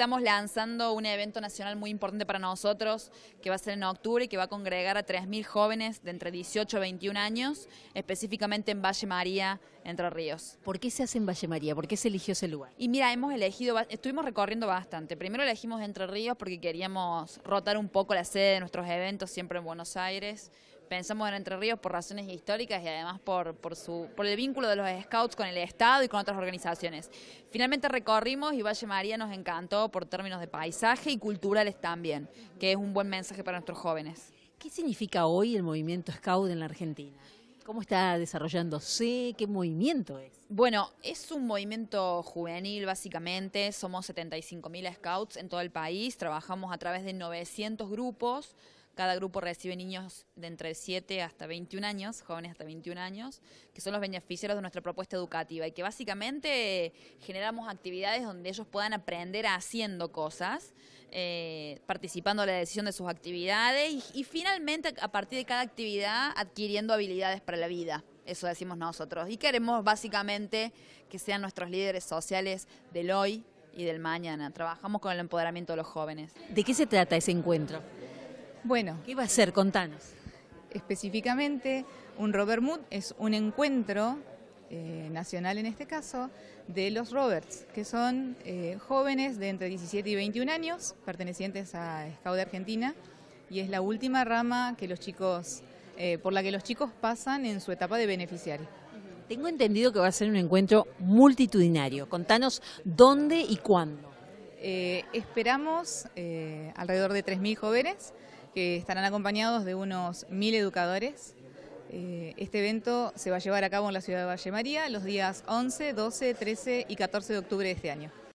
estamos lanzando un evento nacional muy importante para nosotros, que va a ser en octubre y que va a congregar a 3.000 jóvenes de entre 18 y 21 años, específicamente en Valle María, Entre Ríos. ¿Por qué se hace en Valle María? ¿Por qué se eligió ese lugar? Y mira, hemos elegido, estuvimos recorriendo bastante. Primero elegimos Entre Ríos porque queríamos rotar un poco la sede de nuestros eventos, siempre en Buenos Aires pensamos en Entre Ríos por razones históricas y además por, por, su, por el vínculo de los scouts con el Estado y con otras organizaciones. Finalmente recorrimos y Valle María nos encantó por términos de paisaje y culturales también, que es un buen mensaje para nuestros jóvenes. ¿Qué significa hoy el movimiento scout en la Argentina? ¿Cómo está desarrollándose? ¿Qué movimiento es? Bueno, es un movimiento juvenil básicamente, somos 75.000 scouts en todo el país, trabajamos a través de 900 grupos, cada grupo recibe niños de entre 7 hasta 21 años, jóvenes hasta 21 años, que son los beneficiarios de nuestra propuesta educativa y que básicamente generamos actividades donde ellos puedan aprender haciendo cosas, eh, participando en la decisión de sus actividades y finalmente a partir de cada actividad adquiriendo habilidades para la vida eso decimos nosotros. Y queremos básicamente que sean nuestros líderes sociales del hoy y del mañana. Trabajamos con el empoderamiento de los jóvenes. ¿De qué se trata ese encuentro? Bueno. ¿Qué va a ser? Contanos. Específicamente, un Robert Mood es un encuentro eh, nacional en este caso, de los Roberts, que son eh, jóvenes de entre 17 y 21 años, pertenecientes a Scout de Argentina, y es la última rama que los chicos, eh, por la que los chicos pasan en su etapa de beneficiario. Tengo entendido que va a ser un encuentro multitudinario. Contanos dónde y cuándo. esperamos alrededor de 3.000 jóvenes que estarán acompañados de unos mil educadores. Eh, este evento se va a llevar a cabo en la ciudad de Valle María los días 11, 12, 13 y 14 de octubre de este año.